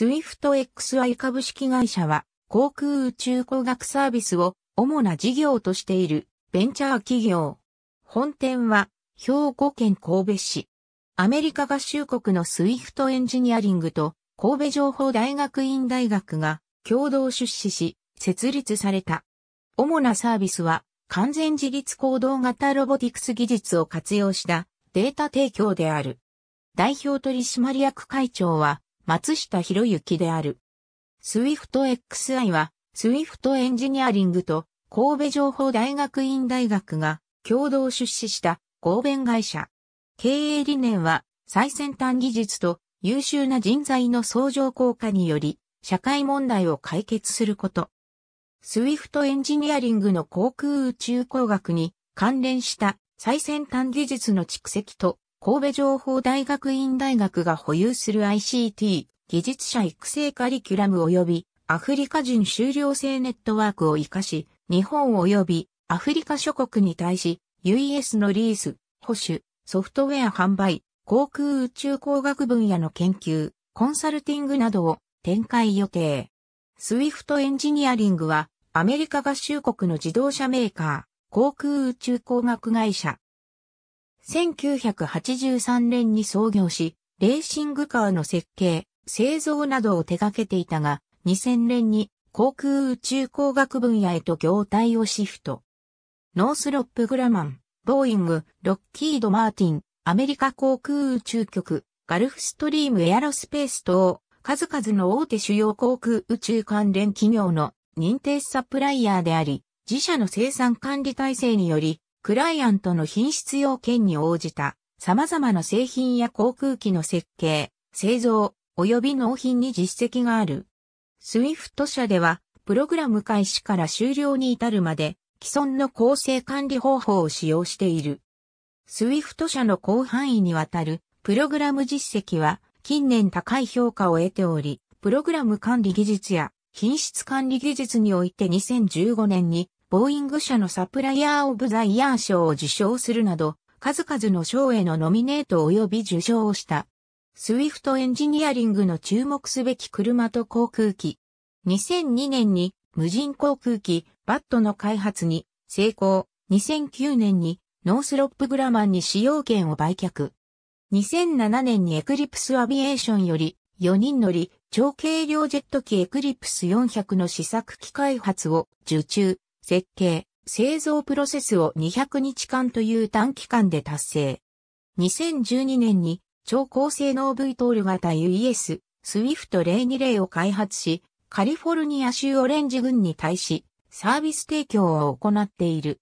スイフト XI 株式会社は、航空宇宙工学サービスを主な事業としているベンチャー企業。本店は兵庫県神戸市。アメリカ合衆国のスイフトエンジニアリングと神戸情報大学院大学が共同出資し設立された。主なサービスは完全自立行動型ロボティクス技術を活用したデータ提供である。代表取締役会長は松下博之である。SwiftXI は、Swift エンジニアリングと神戸情報大学院大学が共同出資した合弁会社。経営理念は、最先端技術と優秀な人材の相乗効果により、社会問題を解決すること。スウィフトエンジニアリングの航空宇宙工学に関連した最先端技術の蓄積と神戸情報大学院大学が保有する ICT 技術者育成カリキュラム及びアフリカ人修了生ネットワークを活かし、日本及びアフリカ諸国に対し US のリース、保守、ソフトウェア販売、航空宇宙工学分野の研究、コンサルティングなどを展開予定。SWIFT エンジニアリングはアメリカ合衆国の自動車メーカー、航空宇宙工学会社、1983年に創業し、レーシングカーの設計、製造などを手掛けていたが、2000年に航空宇宙工学分野へと業態をシフト。ノースロップ・グラマン、ボーイング、ロッキード・マーティン、アメリカ航空宇宙局、ガルフストリーム・エアロスペース等、数々の大手主要航空宇宙関連企業の認定サプライヤーであり、自社の生産管理体制により、クライアントの品質要件に応じた様々な製品や航空機の設計、製造、及び納品に実績がある。SWIFT 社では、プログラム開始から終了に至るまで、既存の構成管理方法を使用している。SWIFT 社の広範囲にわたるプログラム実績は近年高い評価を得ており、プログラム管理技術や品質管理技術において2015年にボーイング社のサプライヤーオブザイヤー賞を受賞するなど、数々の賞へのノミネート及び受賞をした。スウィフトエンジニアリングの注目すべき車と航空機。2002年に無人航空機バットの開発に成功。2009年にノースロップグラマンに使用権を売却。2007年にエクリプスアビエーションより4人乗り超軽量ジェット機エクリプス400の試作機開発を受注。設計、製造プロセスを200日間という短期間で達成。2012年に超高性能 v トール型 UES、スウィフト0 2 0を開発し、カリフォルニア州オレンジ郡に対し、サービス提供を行っている。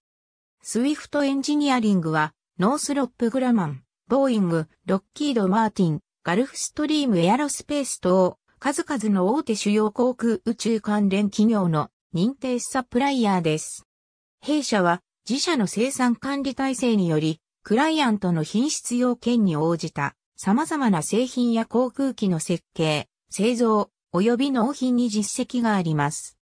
スウィフトエンジニアリングは、ノースロップグラマン、ボーイング、ロッキード・マーティン、ガルフストリームエアロスペース等、数々の大手主要航空宇宙関連企業の認定サプライヤーです。弊社は自社の生産管理体制により、クライアントの品質要件に応じた様々な製品や航空機の設計、製造、及び納品に実績があります。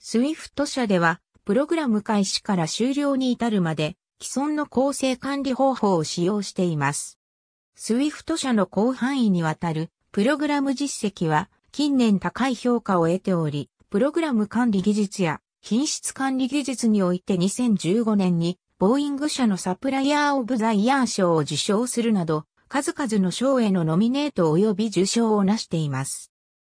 SWIFT 社では、プログラム開始から終了に至るまで、既存の構成管理方法を使用しています。SWIFT 社の広範囲にわたるプログラム実績は近年高い評価を得ており、プログラム管理技術や品質管理技術において2015年にボーイング社のサプライヤーオブザイヤー賞を受賞するなど、数々の賞へのノミネート及び受賞を成しています。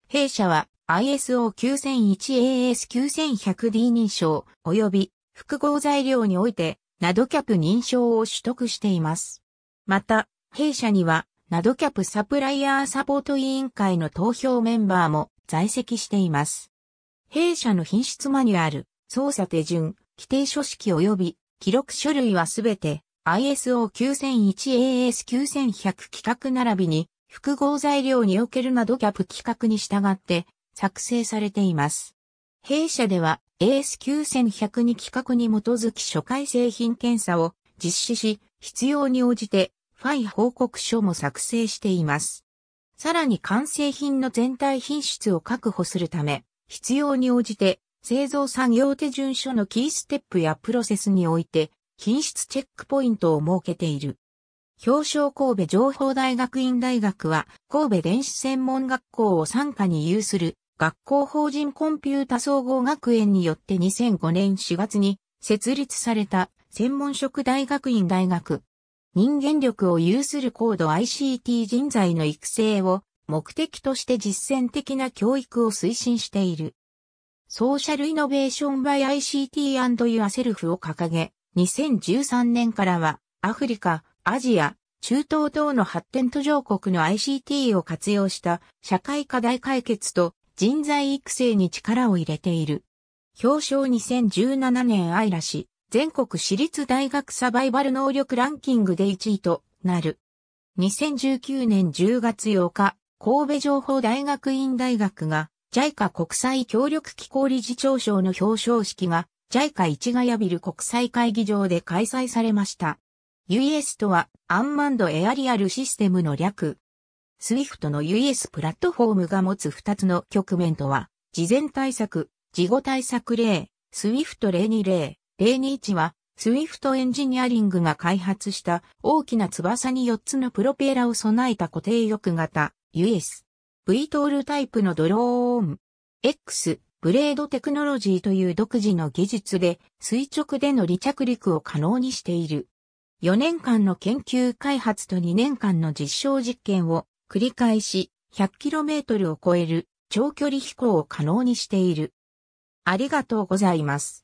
弊社は ISO9001AS9100D 認証及び複合材料においてナドキャプ認証を取得しています。また、弊社にはナドキャプサプライヤーサポート委員会の投票メンバーも在籍しています。弊社の品質マニュアル、操作手順、規定書式及び記録書類はすべて ISO 9001 AS9100 規格並びに複合材料におけるなどャップ規格に従って作成されています。弊社では AS9100 規格に基づき初回製品検査を実施し、必要に応じてファイ報告書も作成しています。さらに完成品の全体品質を確保するため、必要に応じて、製造産業手順書のキーステップやプロセスにおいて、品質チェックポイントを設けている。表彰神戸情報大学院大学は、神戸電子専門学校を参加に有する、学校法人コンピュータ総合学園によって2005年4月に設立された専門職大学院大学。人間力を有する高度 ICT 人材の育成を目的として実践的な教育を推進している。ソーシャルイノベーション by ICT ユアセ Yourself を掲げ、2013年からはアフリカ、アジア、中東等の発展途上国の ICT を活用した社会課題解決と人材育成に力を入れている。表彰2017年アイラ氏、全国私立大学サバイバル能力ランキングで1位となる。2019年10月8日、神戸情報大学院大学が JICA 国際協力機構理事長賞の表彰式が JICA 市ヶ谷ビル国際会議場で開催されました。US とはアンマンドエアリアルシステムの略。SWIFT の US プラットフォームが持つ2つの局面とは、事前対策、事後対策例、SWIFT 020、021は、SWIFT エンジニアリングが開発した大きな翼に4つのプロペラを備えた固定翼型 US、V トールタイプのドローン、X、ブレードテクノロジーという独自の技術で垂直での離着陸を可能にしている。4年間の研究開発と2年間の実証実験を繰り返し 100km を超える長距離飛行を可能にしている。ありがとうございます。